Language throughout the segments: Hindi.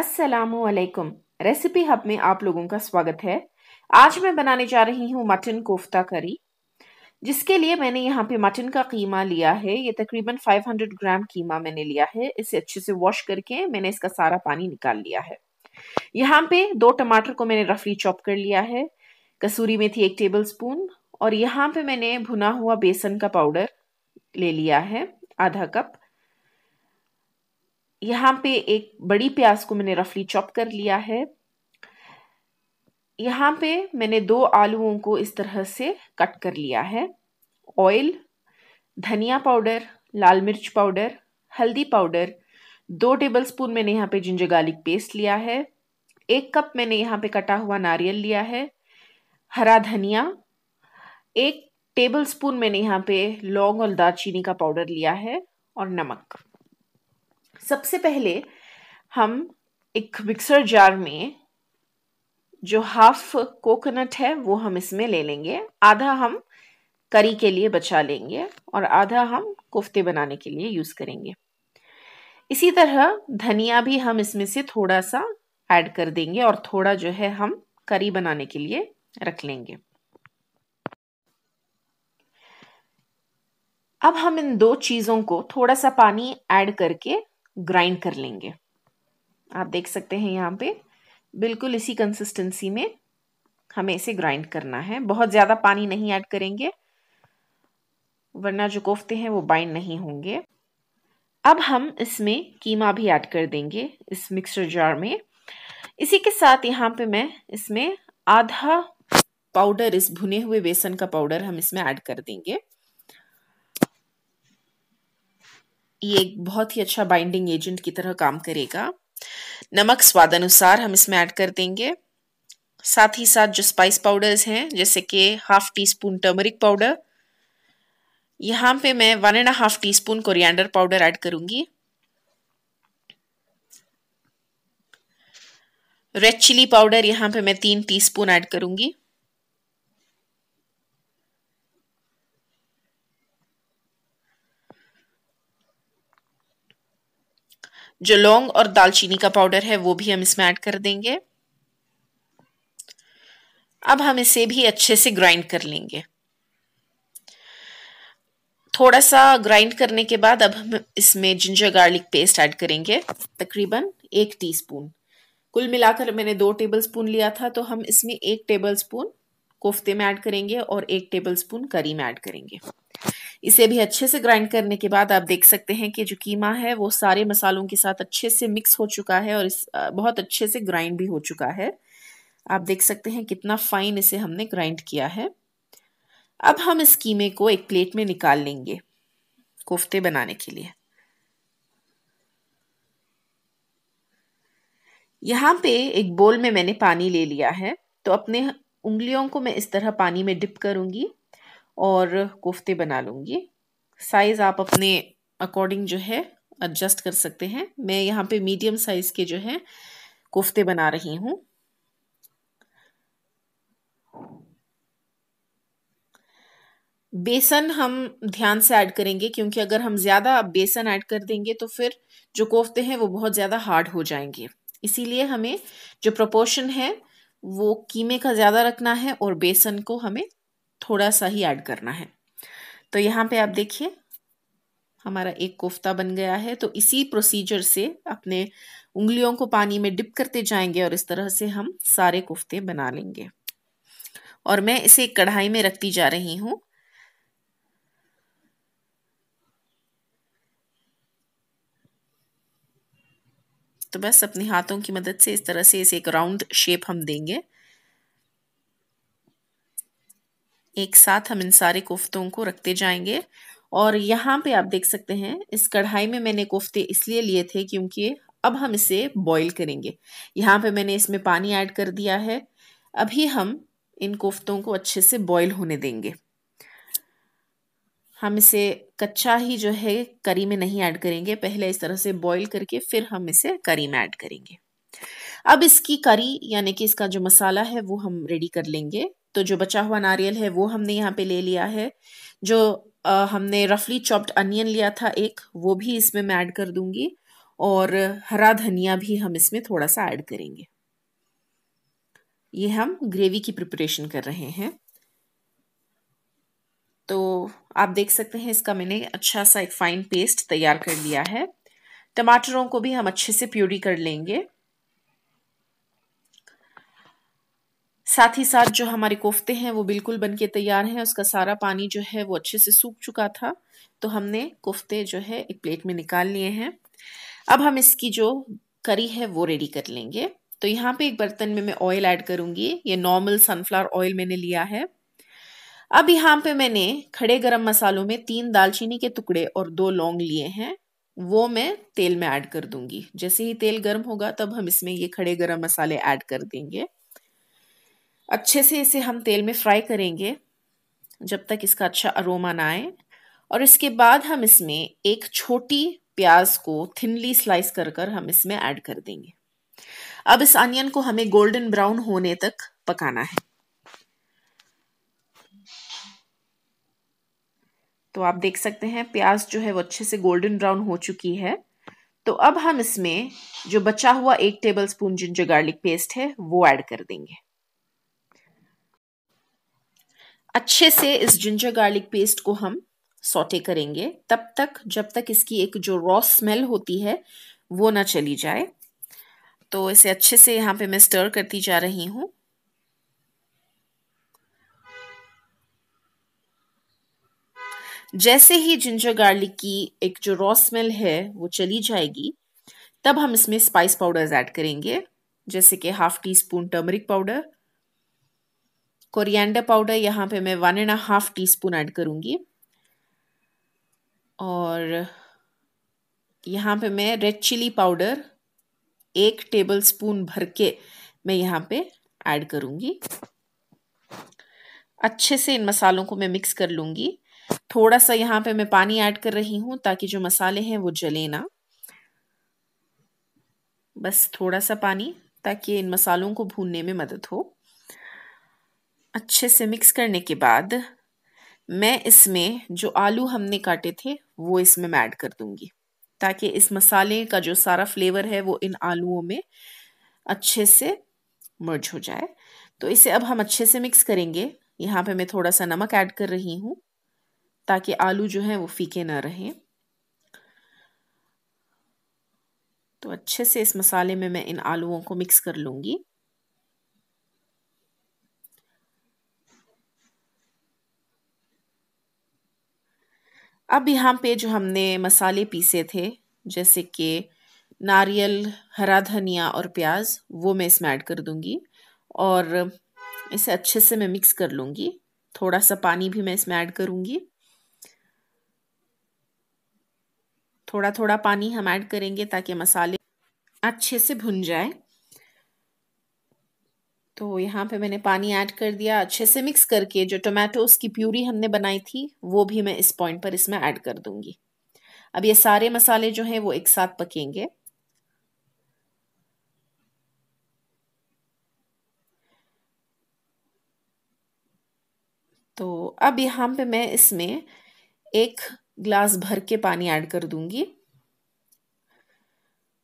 असलकुम रेसिपी हब में आप लोगों का स्वागत है आज मैं बनाने जा रही हूँ मटन कोफ्ता करी जिसके लिए मैंने यहाँ पे मटन का कीमा लिया है ये तकरीबन 500 ग्राम कीमा मैंने लिया है इसे अच्छे से वॉश करके मैंने इसका सारा पानी निकाल लिया है यहाँ पे दो टमाटर को मैंने रफली चॉप कर लिया है कसूरी मेथी एक टेबल स्पून और यहाँ पे मैंने भुना हुआ बेसन का पाउडर ले लिया है आधा कप यहाँ पे एक बड़ी प्याज को मैंने रफली चॉप कर लिया है यहाँ पे मैंने दो आलूओं को इस तरह से कट कर लिया है ऑयल धनिया पाउडर लाल मिर्च पाउडर हल्दी पाउडर दो टेबलस्पून मैंने यहाँ पे जिंजर गार्लिक पेस्ट लिया है एक कप मैंने यहाँ पे कटा हुआ नारियल लिया है हरा धनिया एक टेबलस्पून मैंने यहाँ पे लौंग और दालचीनी का पाउडर लिया है और नमक सबसे पहले हम एक मिक्सर जार में जो हाफ कोकोनट है वो हम इसमें ले लेंगे आधा हम करी के लिए बचा लेंगे और आधा हम कोफ्ते बनाने के लिए यूज़ करेंगे इसी तरह धनिया भी हम इसमें से थोड़ा सा ऐड कर देंगे और थोड़ा जो है हम करी बनाने के लिए रख लेंगे अब हम इन दो चीज़ों को थोड़ा सा पानी ऐड करके ग्राइंड कर लेंगे आप देख सकते हैं यहाँ पे बिल्कुल इसी कंसिस्टेंसी में हमें इसे ग्राइंड करना है बहुत ज़्यादा पानी नहीं ऐड करेंगे वरना जो कोफ्ते हैं वो बाइंड नहीं होंगे अब हम इसमें कीमा भी ऐड कर देंगे इस मिक्सचर जार में इसी के साथ यहाँ पे मैं इसमें आधा पाउडर इस भुने हुए बेसन का पाउडर हम इसमें ऐड कर देंगे ये एक बहुत ही अच्छा बाइंडिंग एजेंट की तरह काम करेगा नमक स्वाद अनुसार हम इसमें ऐड कर देंगे साथ ही साथ जो स्पाइस पाउडर्स हैं जैसे कि half teaspoon turmeric powder यहाँ पे मैं one and half teaspoon coriander powder add करूंगी रेड चिली पाउडर यहाँ पे मैं तीन टीस्पून ऐड करूंगी जो लौंग और दालचीनी का पाउडर है वो भी हम इसमें ऐड कर देंगे अब हम इसे भी अच्छे से ग्राइंड कर लेंगे थोड़ा सा ग्राइंड करने के बाद अब हम इसमें जिंजर गार्लिक पेस्ट ऐड करेंगे तकरीबन एक टीस्पून कुल मिलाकर मैंने दो टेबलस्पून लिया था तो हम इसमें एक टेबलस्पून कोफ्ते में ऐड करेंगे और एक टेबलस्पून करी में ऐड करेंगे इसे भी अच्छे से ग्राइंड करने के बाद आप देख सकते हैं कि जो कीमा है वो सारे मसालों के साथ अच्छे से मिक्स हो चुका है और इस बहुत अच्छे से ग्राइंड भी हो चुका है आप देख सकते हैं कितना फाइन इसे हमने ग्राइंड किया है अब हम इस कीमे को एक प्लेट में निकाल लेंगे कोफ्ते बनाने के लिए यहाँ पे एक बोल में मैंने पानी ले लिया है तो अपने उंगलियों को मैं इस तरह पानी में डिप करूंगी और कोफ्ते बना लूँगी साइज़ आप अपने अकॉर्डिंग जो है एडजस्ट कर सकते हैं मैं यहाँ पे मीडियम साइज़ के जो है कोफ्ते बना रही हूँ बेसन हम ध्यान से ऐड करेंगे क्योंकि अगर हम ज़्यादा बेसन ऐड कर देंगे तो फिर जो कोफ्ते हैं वो बहुत ज़्यादा हार्ड हो जाएंगे इसीलिए हमें जो प्रोपोर्शन है वो कीमे का ज़्यादा रखना है और बेसन को हमें थोड़ा सा ही ऐड करना है तो यहाँ पे आप देखिए हमारा एक कोफ्ता बन गया है तो इसी प्रोसीजर से अपने उंगलियों को पानी में डिप करते जाएंगे और इस तरह से हम सारे कोफ्ते बना लेंगे और मैं इसे कढ़ाई में रखती जा रही हूँ तो बस अपने हाथों की मदद से इस तरह से इसे एक राउंड शेप हम देंगे एक साथ हम इन सारे कोफ्तों को रखते जाएंगे और यहाँ पे आप देख सकते हैं इस कढ़ाई में मैंने कोफ्ते इसलिए लिए थे क्योंकि अब हम इसे बॉईल करेंगे यहाँ पे मैंने इसमें पानी ऐड कर दिया है अभी हम इन कोफ्तों को अच्छे से बॉईल होने देंगे हम इसे कच्चा ही जो है करी में नहीं ऐड करेंगे पहले इस तरह से बॉईल करके फिर हम इसे करी में ऐड करेंगे अब इसकी करी यानी कि इसका जो मसाला है वो हम रेडी कर लेंगे तो जो बचा हुआ नारियल है वो हमने यहाँ पे ले लिया है जो आ, हमने रफली चॉप्ड अनियन लिया था एक वो भी इसमें मैं ऐड कर दूंगी और हरा धनिया भी हम इसमें थोड़ा सा ऐड करेंगे ये हम ग्रेवी की प्रिपरेशन कर रहे हैं तो आप देख सकते हैं इसका मैंने अच्छा सा एक फाइन पेस्ट तैयार कर लिया है टमाटरों को भी हम अच्छे से प्यूरी कर लेंगे साथ ही साथ जो हमारे कोफ्ते हैं वो बिल्कुल बन के तैयार हैं उसका सारा पानी जो है वो अच्छे से सूख चुका था तो हमने कोफ्ते जो है एक प्लेट में निकाल लिए हैं अब हम इसकी जो करी है वो रेडी कर लेंगे तो यहाँ पे एक बर्तन में मैं ऑयल ऐड करूँगी ये नॉर्मल सनफ्लावर ऑयल मैंने लिया है अब यहाँ पे मैंने खड़े गरम मसालों में तीन दालचीनी के टुकड़े और दो लौंग लिए हैं वो मैं तेल में ऐड कर दूंगी जैसे ही तेल गर्म होगा तब हम इसमें ये खड़े गरम मसाले ऐड कर देंगे अच्छे से इसे हम तेल में फ्राई करेंगे जब तक इसका अच्छा अरोमा ना आए और इसके बाद हम इसमें एक छोटी प्याज को थिनली स्लाइस कर कर हम इसमें ऐड कर देंगे अब इस अनियन को हमें गोल्डन ब्राउन होने तक पकाना है तो आप देख सकते हैं प्याज जो है वो अच्छे से गोल्डन ब्राउन हो चुकी है तो अब हम इसमें जो बचा हुआ एक tablespoon ginger garlic paste है वो ऐड कर देंगे अच्छे से इस जिंजर गार्लिक पेस्ट को हम सोटे करेंगे तब तक जब तक इसकी एक जो रॉ स्मेल होती है वो ना चली जाए तो इसे अच्छे से यहाँ पे मैं स्टर करती जा रही हूँ जैसे ही जिंजर गार्लिक की एक जो रॉ स्मेल है वो चली जाएगी तब हम इसमें स्पाइस पाउडर्स ऐड करेंगे जैसे कि half teaspoon turmeric powder coriander powder यहाँ पे मैं one and half teaspoon add करूँगी और यहाँ पे मैं रेड चिली पाउडर एक टेबल स्पून भर के मैं यहाँ पे ऐड करूँगी अच्छे से इन मसालों को मैं मिक्स कर लूँगी थोड़ा सा यहाँ पे मैं पानी ऐड कर रही हूँ ताकि जो मसाले हैं वो जले ना बस थोड़ा सा पानी ताकि इन मसालों को भूनने में मदद हो अच्छे से मिक्स करने के बाद मैं इसमें जो आलू हमने काटे थे वो इसमें ऐड कर दूंगी ताकि इस मसाले का जो सारा फ्लेवर है वो इन आलूओं में अच्छे से मर्ज हो जाए तो इसे अब हम अच्छे से मिक्स करेंगे यहाँ पे मैं थोड़ा सा नमक ऐड कर रही हूँ ताकि आलू जो हैं वो फीके ना रहें तो अच्छे से इस मसाले में मैं इन आलूओं को मिक्स कर लूँगी अब यहाँ पे जो हमने मसाले पीसे थे जैसे कि नारियल हरा धनिया और प्याज वो मैं इसमें ऐड कर दूँगी और इसे अच्छे से मैं मिक्स कर लूँगी थोड़ा सा पानी भी मैं इसमें ऐड करूँगी थोड़ा थोड़ा पानी हम ऐड करेंगे ताकि मसाले अच्छे से भुन जाए तो यहाँ पे मैंने पानी ऐड कर दिया अच्छे से मिक्स करके जो टोमेटोज़ की प्यूरी हमने बनाई थी वो भी मैं इस पॉइंट पर इसमें ऐड कर दूँगी अब ये सारे मसाले जो हैं वो एक साथ पकेंगे तो अब यहाँ पे मैं इसमें एक ग्लास भर के पानी ऐड कर दूंगी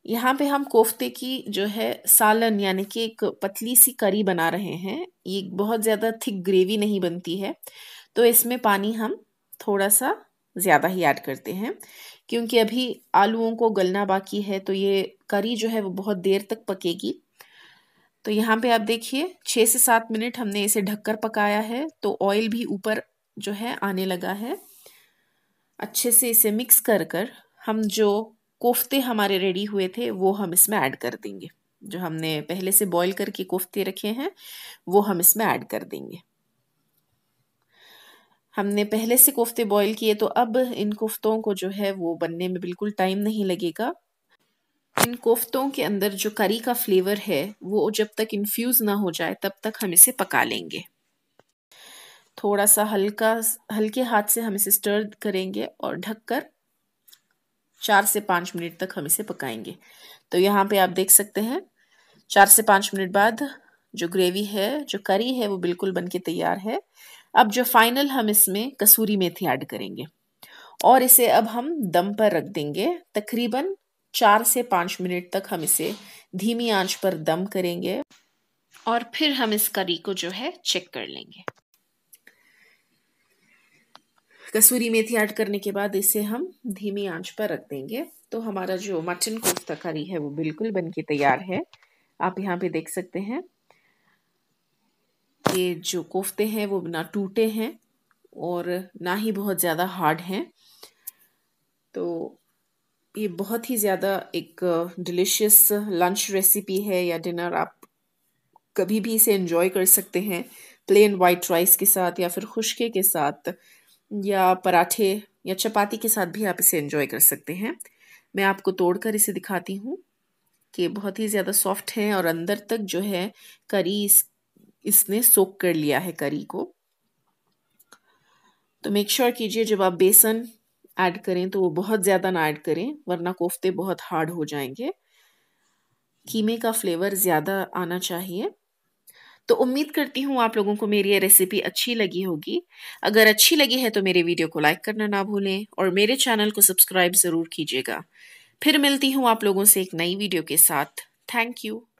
यहाँ पे हम कोफ्ते की जो है सालन यानी कि एक पतली सी करी बना रहे हैं ये बहुत ज़्यादा थिक ग्रेवी नहीं बनती है तो इसमें पानी हम थोड़ा सा ज़्यादा ही ऐड करते हैं क्योंकि अभी आलूओं को गलना बाकी है तो ये करी जो है वो बहुत देर तक पकेगी तो यहाँ पे आप देखिए छः से सात मिनट हमने इसे ढककर पकाया है तो ऑयल भी ऊपर जो है आने लगा है अच्छे से इसे मिक्स कर कर हम जो कोफ्ते हमारे रेडी हुए थे वो हम इसमें ऐड कर देंगे जो हमने पहले से बॉईल करके कोफ्ते रखे हैं वो हम इसमें ऐड कर देंगे हमने पहले से कोफ्ते बॉईल किए तो अब इन कोफ्तों को जो है वो बनने में बिल्कुल टाइम नहीं लगेगा इन कोफ्तों के अंदर जो करी का फ्लेवर है वो जब तक इन्फ्यूज़ ना हो जाए तब तक हम इसे पका लेंगे थोड़ा सा हल्का हल्के हाथ से हम इसे स्टर करेंगे और ढककर चार से पाँच मिनट तक हम इसे पकाएंगे तो यहाँ पे आप देख सकते हैं चार से पाँच मिनट बाद जो ग्रेवी है जो करी है वो बिल्कुल बन के तैयार है अब जो फाइनल हम इसमें कसूरी मेथी ऐड करेंगे और इसे अब हम दम पर रख देंगे तकरीबन चार से पाँच मिनट तक हम इसे धीमी आंच पर दम करेंगे और फिर हम इस करी को जो है चेक कर लेंगे कसूरी मेथी ऐड करने के बाद इसे हम धीमी आंच पर रख देंगे तो हमारा जो मटन कोफ्ता करी है वो बिल्कुल बनके तैयार है आप यहाँ पे देख सकते हैं ये जो कोफ्ते हैं वो ना टूटे हैं और ना ही बहुत ज़्यादा हार्ड हैं तो ये बहुत ही ज़्यादा एक डिलिशियस लंच रेसिपी है या डिनर आप कभी भी इसे एंजॉय कर सकते हैं प्लेन वाइट राइस के साथ या फिर खुशके के साथ या पराठे या चपाती के साथ भी आप इसे एंजॉय कर सकते हैं मैं आपको तोड़कर इसे दिखाती हूँ कि बहुत ही ज़्यादा सॉफ्ट है और अंदर तक जो है करी इस इसने सोख कर लिया है करी को तो मेक श्योर sure कीजिए जब आप बेसन ऐड करें तो वो बहुत ज़्यादा ना ऐड करें वरना कोफ्ते बहुत हार्ड हो जाएंगे कीमे का फ्लेवर ज़्यादा आना चाहिए तो उम्मीद करती हूँ आप लोगों को मेरी ये रेसिपी अच्छी लगी होगी अगर अच्छी लगी है तो मेरे वीडियो को लाइक करना ना भूलें और मेरे चैनल को सब्सक्राइब ज़रूर कीजिएगा फिर मिलती हूँ आप लोगों से एक नई वीडियो के साथ थैंक यू